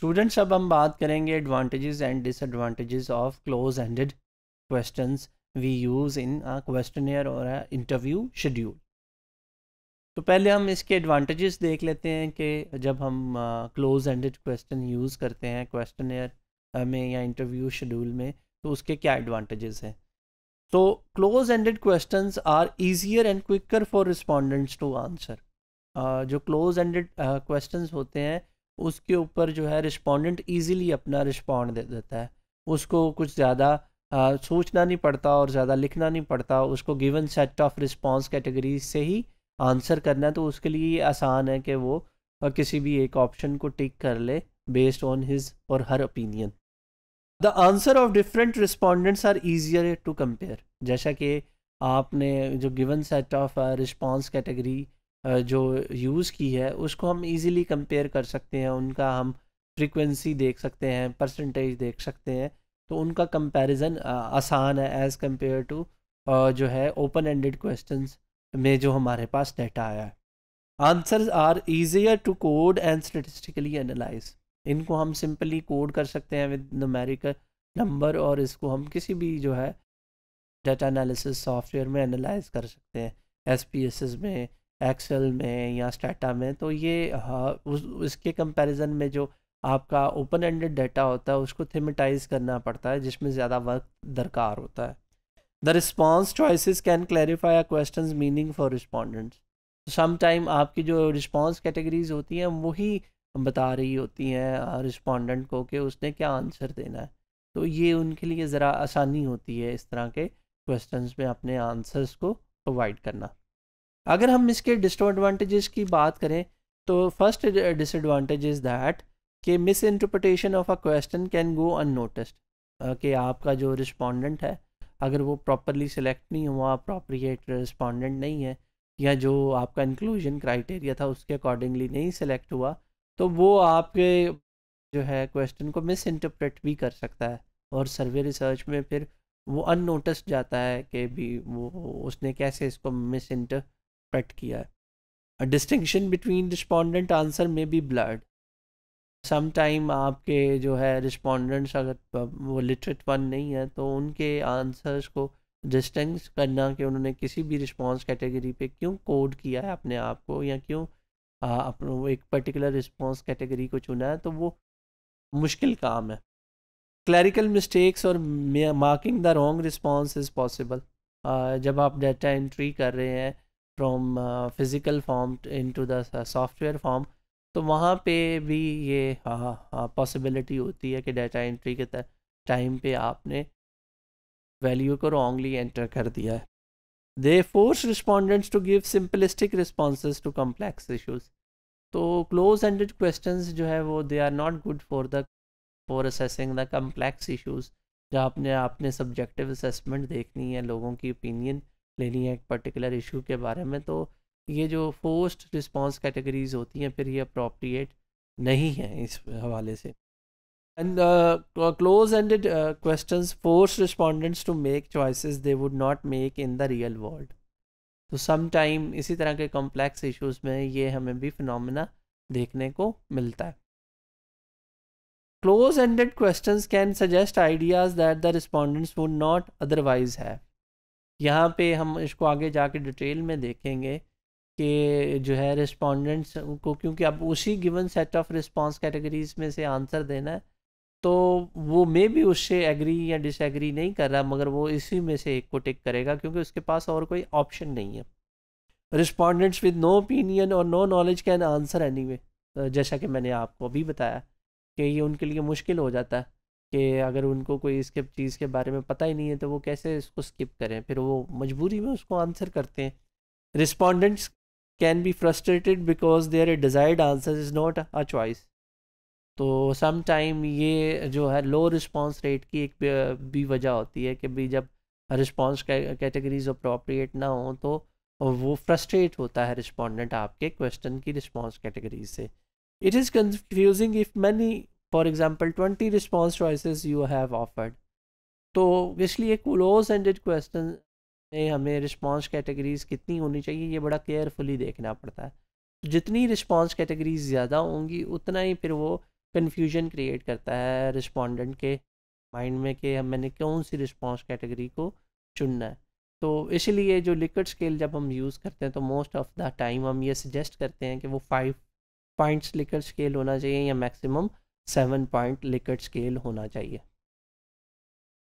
students अब हम बात करेंगे advantages and disadvantages of close ended questions we use in a questionnaire और अ इंटरव्यू शेड्यूल तो पहले हम इसके एडवांटेजेस देख लेते हैं कि जब हम क्लोज एंडेड क्वेश्चन यूज़ करते हैं ईयर में या इंटरव्यू शेड्यूल में तो उसके क्या एडवांटेजेस हैं तो close ended questions are easier and quicker for respondents to answer जो क्लोज एंडेड क्वेश्चंस होते हैं उसके ऊपर जो है रिस्पोंडेंट इजीली अपना रिस्पॉन्ड दे देता है उसको कुछ ज़्यादा सोचना नहीं पड़ता और ज़्यादा लिखना नहीं पड़ता उसको given set of response category से ही आंसर करना है तो उसके लिए ये आसान है कि वो किसी भी एक ऑप्शन को टिक कर ले बेस्ड ऑन हिज और her opinion the answer of different respondents are easier to compare जैसा कि आपने जो given set of response category जो यूज़ की है उसको हम इजीली कंपेयर कर सकते हैं उनका हम फ्रीक्वेंसी देख सकते हैं परसेंटेज देख सकते हैं तो उनका कंपैरिजन आसान है एज़ कम्पेयर टू जो है ओपन एंडेड क्वेश्चन में जो हमारे पास डाटा आया है answers are easier to code and statistically analyse इनको हम सिंपली कोड कर सकते हैं विद नमेरिकल नंबर और इसको हम किसी भी जो है डाटा एनालिसिस सॉफ्टवेयर में एनालाइज कर सकते हैं एस में एक्सेल में या स्टाटा में तो ये हाँ, उस इसके कंपैरिजन में जो आपका ओपन एंडेड डाटा होता है उसको थीमेटाइज करना पड़ता है जिसमें ज़्यादा वक्त दरकार होता है the response choices can clarify a question meaning for respondents some time आपकी जो रिस्पॉन्स कैटेगरीज होती हैं वही बता रही होती हैं रिस्पॉन्डेंट को कि उसने क्या आंसर देना है तो ये उनके लिए ज़रा आसानी होती है इस तरह के क्वेश्चन में अपने आंसर्स को प्रोवाइड करना अगर हम इसके डिसएडवांटेजेस की बात करें तो फर्स्ट डिसएडवांटेज इज़ दैट कि misinterpretation of a question can go unnoticed कि आपका जो रिस्पोंडेंट है अगर वो प्रॉपरली सिलेक्ट नहीं हुआ प्रॉपरीट रिस्पोंडेंट नहीं है या जो आपका इंक्लूजन क्राइटेरिया था उसके अकॉर्डिंगली नहीं सिलेक्ट हुआ तो वो आपके जो है क्वेश्चन को मिस इंटरप्रेट भी कर सकता है और सर्वे रिसर्च में फिर वो अनोटिस जाता है कि भी वो उसने कैसे इसको मिस इंटर एक्सपेक्ट किया है डिस्टिंक्शन बिटवीन रिस्पोंडेंट आंसर में बी ब्लड समटाइम आपके जो है रिस्पोंडेंट्स अगर वो लिटरेट वन नहीं है तो उनके आंसर्स को डिस्टिंग करना कि उन्होंने किसी भी रिस्पॉन्स कैटेगरी पे क्यों कोड किया है अपने आप को या क्यों अपने एक पर्टिकुलर रिस्पॉन्स कैटेगरी को चुना है तो वो मुश्किल काम है क्लरिकल मिस्टेक्स और marking the wrong response is possible जब आप डाटा एंट्री कर रहे हैं from physical form to the software form तो वहाँ पे भी ये पॉसिबिलिटी हाँ, हाँ, हाँ, होती है कि डाटा एंट्री के टाइम पे आपने वैल्यू को रॉन्गली एंटर कर दिया है they force respondents to give simplistic response to complex issues तो क्लोज एंडेड क्वेश्चन जो है वो they are not good for the for assessing the complex issues जहाँ आपने आपने सब्जेक्टिव असेसमेंट देखनी है लोगों की ओपिनियन लेनी है एक पर्टिकुलर इशू के बारे में तो ये जो फोस्ट रिस्पांस कैटेगरीज होती हैं फिर ये अप्रोप्रिएट नहीं है इस हवाले से and close ended question force respondents to make choices they would not make in the real world तो सम टाइम इसी तरह के कॉम्प्लेक्स इशूज में ये हमें भी फिनमिना देखने को मिलता है close ended question can suggest ideas that the respondents would not otherwise have यहाँ पे हम इसको आगे जाके डिटेल में देखेंगे कि जो है रिस्पोंडेंट्स को क्योंकि अब उसी given set of response categories में से आंसर देना है तो वो मे भी उससे एग्री या डिसएग्री नहीं कर रहा मगर वो इसी में से एक को टिक करेगा क्योंकि उसके पास और कोई ऑप्शन नहीं है रिस्पोंडेंट्स विद नो ओपिनियन और no knowledge can answer anyway जैसा कि मैंने आपको अभी बताया कि ये उनके लिए मुश्किल हो जाता है कि अगर उनको कोई इसके चीज़ के बारे में पता ही नहीं है तो वो कैसे इसको स्किप करें फिर वो मजबूरी में उसको आंसर करते हैं respondents can be frustrated because their a desired answer is not a choice तो सम टाइम ये जो है लो रिस्पॉन्स रेट की एक भी वजह होती है कि भी जब रिस्पॉन्स कैटेगरीज अप्रोप्रिएट ना हो तो वो फ्रस्ट्रेट होता है रिस्पोंडेंट आपके क्वेश्चन की रिस्पॉन्स कैटेगरीज से it is confusing if many for example twenty response choices you have offered तो इसलिए क्लोज एंडेड क्वेश्चन में हमें रिस्पॉन्स कैटेगरीज कितनी होनी चाहिए ये बड़ा केयरफुली देखना पड़ता है जितनी रिस्पॉन्स कैटेगरीज ज़्यादा होंगी उतना ही फिर वो कन्फ्यूजन क्रिएट करता है रिस्पॉन्डेंट के माइंड में कि हम मैंने कौन सी रिस्पॉन्स कैटेगरी को चुनना है तो इसलिए जो लिक्विड स्केल जब हम यूज़ करते हैं तो मोस्ट ऑफ द टाइम हम ये सजेस्ट करते हैं कि वो फाइव पॉइंट्स लिक्विड स्केल होना चाहिए या maximum seven point Likert scale होना चाहिए